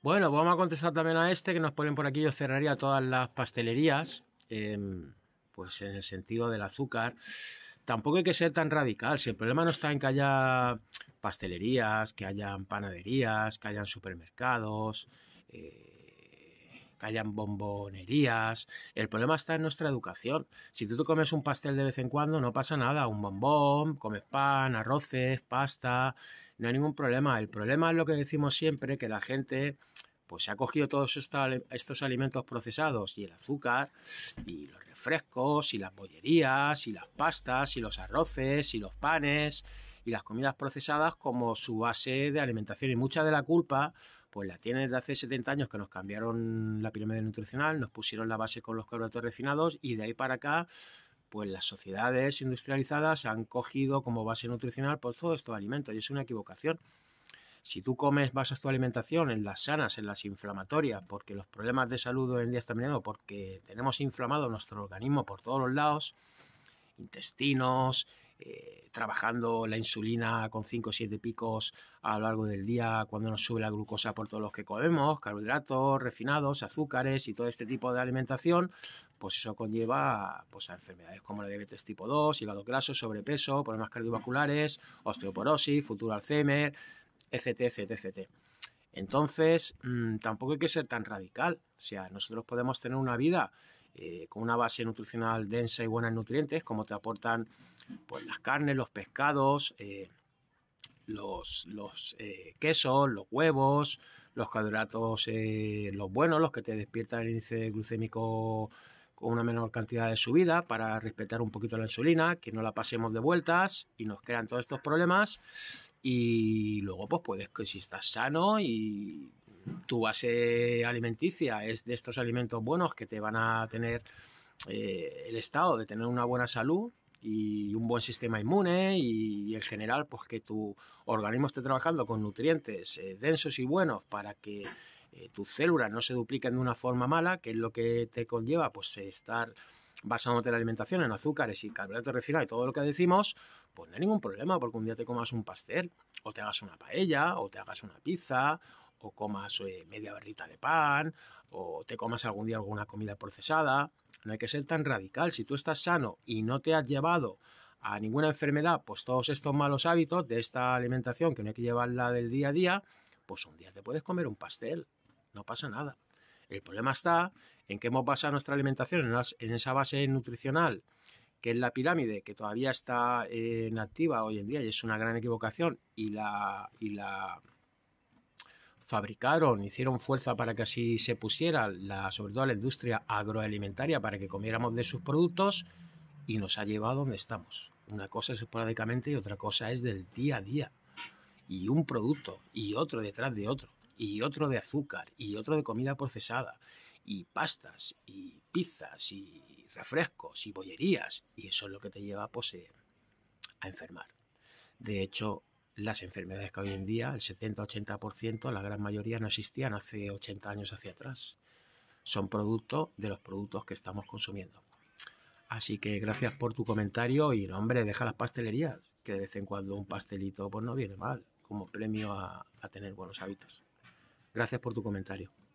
Bueno, vamos a contestar también a este que nos ponen por aquí. Yo cerraría todas las pastelerías, em, pues en el sentido del azúcar. Tampoco hay que ser tan radical. Si el problema no está en que haya pastelerías, que hayan panaderías, que hayan supermercados, eh, que hayan bombonerías. El problema está en nuestra educación. Si tú te comes un pastel de vez en cuando, no pasa nada. Un bombón, comes pan, arroces, pasta no hay ningún problema. El problema es lo que decimos siempre, que la gente pues se ha cogido todos estos alimentos procesados y el azúcar y los refrescos y las bollerías y las pastas y los arroces y los panes y las comidas procesadas como su base de alimentación y mucha de la culpa pues la tiene desde hace 70 años que nos cambiaron la pirámide nutricional, nos pusieron la base con los carbohidratos refinados y de ahí para acá pues las sociedades industrializadas han cogido como base nutricional por pues, todo estos alimentos y es una equivocación. Si tú comes, basas tu alimentación en las sanas, en las inflamatorias, porque los problemas de salud hoy en día están viniendo porque tenemos inflamado nuestro organismo por todos los lados, intestinos, eh, trabajando la insulina con 5 o 7 picos a lo largo del día cuando nos sube la glucosa por todos los que comemos, carbohidratos, refinados, azúcares y todo este tipo de alimentación, pues eso conlleva pues, a enfermedades como la diabetes tipo 2, hígado graso, sobrepeso, problemas cardiovasculares, osteoporosis, futuro Alzheimer, etc, etc, Entonces, mm, tampoco hay que ser tan radical. O sea, nosotros podemos tener una vida eh, con una base nutricional densa y buena en nutrientes, como te aportan pues, las carnes, los pescados, eh, los, eh, quesos, los huevos, los carbohidratos, los buenos, los que te despiertan el índice glucémico con una menor cantidad de subida para respetar un poquito la insulina, que no la pasemos de vueltas y nos crean todos estos problemas. Y luego, pues puedes que si estás sano y tu base alimenticia es de estos alimentos buenos que te van a tener eh, el estado de tener una buena salud y un buen sistema inmune y, en general pues que tu organismo esté trabajando con nutrientes eh, densos y buenos para que eh, tus células no se dupliquen de una forma mala, que es lo que te conlleva pues estar basándote en la alimentación en azúcares y carbohidratos refinados y todo lo que decimos, pues no hay ningún problema porque un día te comas un pastel o te hagas una paella o te hagas una pizza o comas eh, media barrita de pan, o te comas algún día alguna comida procesada. No hay que ser tan radical. Si tú estás sano y no te has llevado a ninguna enfermedad, pues todos estos malos hábitos de esta alimentación que no hay que llevarla del día a día, pues un día te puedes comer un pastel, no pasa nada. El problema está en que hemos basado nuestra alimentación en, esa base nutricional, que es la pirámide, que todavía está eh, en activa hoy en día y es una gran equivocación, y la fabricaron, hicieron fuerza para que así se pusiera, la, sobre todo la industria agroalimentaria, para que comiéramos de sus productos y nos ha llevado donde estamos. Una cosa es esporádicamente y otra cosa es del día a día. Y un producto y otro detrás de otro, y otro de azúcar, y otro de comida procesada, y pastas, y pizzas, y refrescos, y bollerías. Y eso es lo que te lleva pues, eh, a enfermar. De hecho, las enfermedades que hoy en día, el 70-80%, la gran mayoría no existían hace 80 años hacia atrás. Son producto de los productos que estamos consumiendo. Así que gracias por tu comentario y, hombre, deja las pastelerías, que de vez en cuando un pastelito pues no viene mal, como premio a tener buenos hábitos. Gracias por tu comentario.